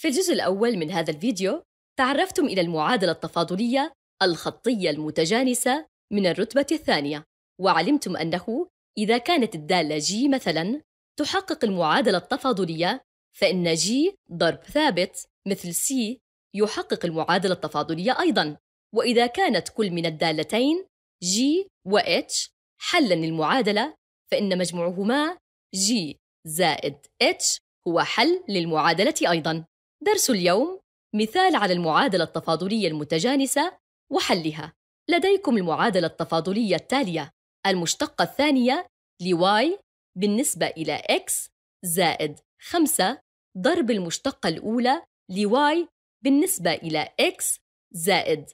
في الجزء الأول من هذا الفيديو تعرفتم إلى المعادلة التفاضلية الخطية المتجانسة من الرتبة الثانية وعلمتم أنه إذا كانت الدالة ج مثلاً تحقق المعادلة التفاضلية فإن ج ضرب ثابت مثل C يحقق المعادلة التفاضلية أيضاً وإذا كانت كل من الدالتين G و h حلاً للمعادلة فإن مجموعهما G زائد h هو حل للمعادلة أيضاً درس اليوم مثال على المعادلة التفاضلية المتجانسة وحلها لديكم المعادلة التفاضلية التالية المشتقة الثانية لy بالنسبة إلى x زائد 5 ضرب المشتقة الأولى لy بالنسبة إلى x زائد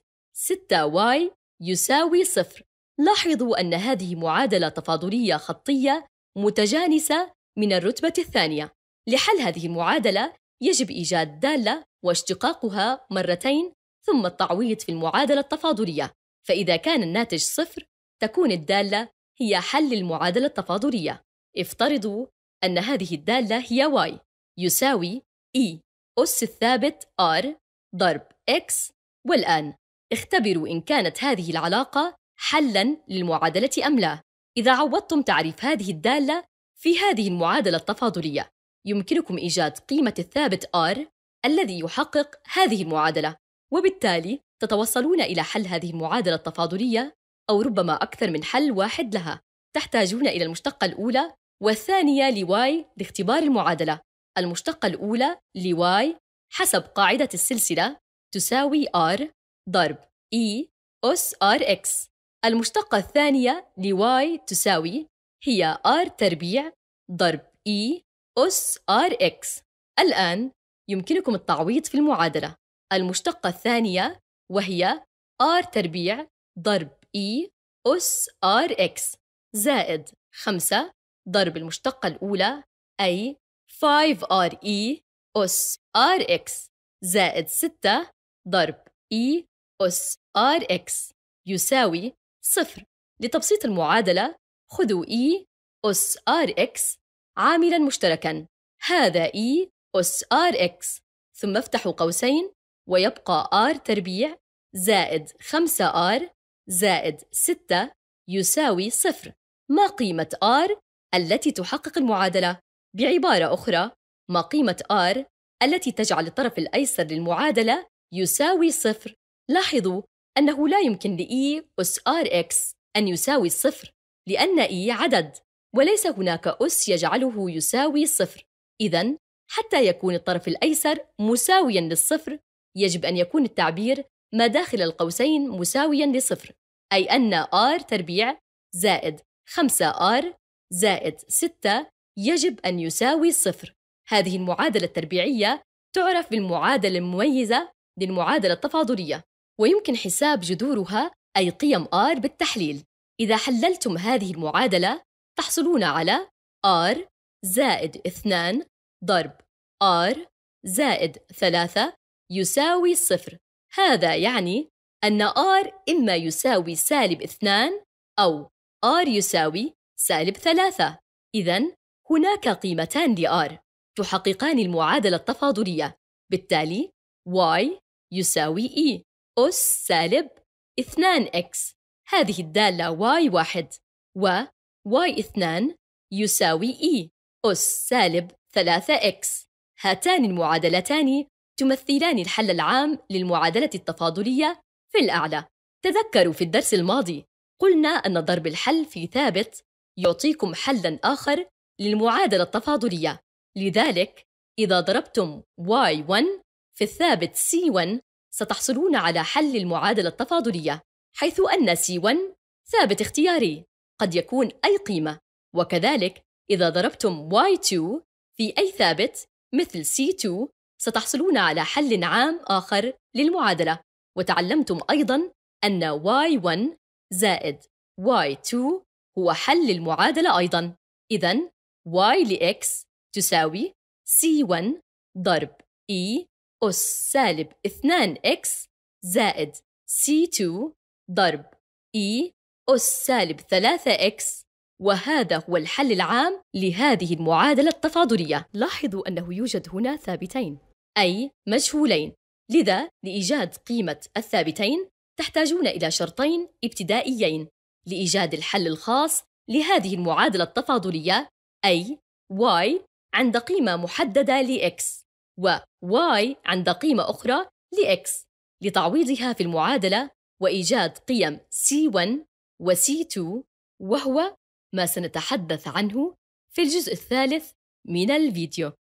6y يساوي صفر لاحظوا أن هذه معادلة تفاضلية خطية متجانسة من الرتبة الثانية لحل هذه المعادلة يجب إيجاد دالة واشتقاقها مرتين ثم التعويض في المعادلة التفاضلية فإذا كان الناتج صفر تكون الدالة هي حل المعادلة التفاضلية افترضوا أن هذه الدالة هي y يساوي e أس الثابت r ضرب x والآن اختبروا إن كانت هذه العلاقة حلاً للمعادلة أم لا إذا عوضتم تعريف هذه الدالة في هذه المعادلة التفاضلية يمكنكم إيجاد قيمة الثابت R الذي يحقق هذه المعادلة وبالتالي تتوصلون إلى حل هذه المعادلة التفاضلية أو ربما أكثر من حل واحد لها تحتاجون إلى المشتقة الأولى والثانية لواي لاختبار المعادلة المشتقة الأولى لواي حسب قاعدة السلسلة تساوي R ضرب E أس RX المشتقة الثانية لواي تساوي هي R تربيع ضرب E أس آر إكس الآن يمكنكم التعويض في المعادلة المشتقة الثانية وهي R تربيع ضرب E أس آر إكس زائد 5 ضرب المشتقة الأولى أي 5 R E أس RX زائد 6 ضرب E أس RX يساوي صفر لتبسيط المعادلة خذوا E أس RX عاملا مشتركا هذا E أس RX ثم افتحوا قوسين ويبقى R تربيع زائد 5R زائد 6 يساوي صفر ما قيمة R التي تحقق المعادلة؟ بعبارة أخرى ما قيمة R التي تجعل الطرف الأيسر للمعادلة يساوي صفر لاحظوا أنه لا يمكن لإي e أس RX أن يساوي الصفر لأن إي e عدد وليس هناك أس يجعله يساوي صفر إذا حتى يكون الطرف الأيسر مساويا للصفر يجب أن يكون التعبير ما داخل القوسين مساويا لصفر أي أن r تربيع زائد 5r زائد 6 يجب أن يساوي صفر هذه المعادلة التربيعية تعرف بالمعادلة المميزة للمعادلة التفاضلية ويمكن حساب جذورها أي قيم r بالتحليل إذا حللتم هذه المعادلة تحصلون على R زائد 2 ضرب R زائد 3 يساوي صفر هذا يعني أن R إما يساوي سالب 2 أو R يساوي سالب 3 إذا هناك قيمتان r تحققان المعادلة التفاضلية بالتالي y يساوي e أس سالب 2x هذه الدالة y واحد و y 2 يساوي e أس سالب 3x هاتان المعادلتان تمثلان الحل العام للمعادلة التفاضلية في الأعلى تذكروا في الدرس الماضي قلنا أن ضرب الحل في ثابت يعطيكم حلاً آخر للمعادلة التفاضلية لذلك إذا ضربتم y1 في الثابت c1 ستحصلون على حل المعادلة التفاضلية حيث أن c1 ثابت اختياري قد يكون أي قيمة وكذلك إذا ضربتم y2 في أي ثابت مثل c2 ستحصلون على حل عام آخر للمعادلة وتعلمتم أيضا أن y1 زائد y2 هو حل المعادلة أيضا إذا y لx تساوي c1 ضرب e أس سالب 2x زائد c2 ضرب e أس سالب 3x وهذا هو الحل العام لهذه المعادلة التفاضلية لاحظوا أنه يوجد هنا ثابتين أي مجهولين لذا لإيجاد قيمة الثابتين تحتاجون إلى شرطين ابتدائيين لإيجاد الحل الخاص لهذه المعادلة التفاضلية أي y عند قيمة محددة لـ x و y عند قيمة أخرى لـ x لتعويضها في المعادلة وإيجاد قيم C1 وc 2 وهو ما سنتحدث عنه في الجزء الثالث من الفيديو